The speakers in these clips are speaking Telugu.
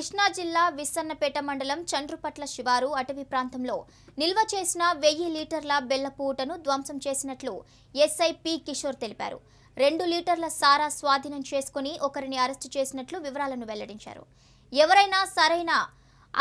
కృష్ణా జిల్లా విస్సన్నపేట మండలం చండ్రుపట్ల శివారు అటవీ ప్రాంతంలో నిల్వ చేసిన వెయ్యి లీటర్ల బెల్లపూటను ధ్వంసం చేసినట్లు ఎస్ఐ పి కిషోర్ తెలిపారు రెండు లీటర్ల సారా స్వాధీనం చేసుకుని ఒకరిని అరెస్టు చేసినట్లు వివరాలను వెల్లడించారు ఎవరైనా సరైన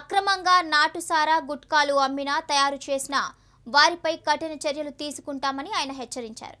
అక్రమంగా నాటు సారా గుట్కాలు అమ్మినా తయారు చేసినా వారిపై కఠిన చర్యలు తీసుకుంటామని ఆయన హెచ్చరించారు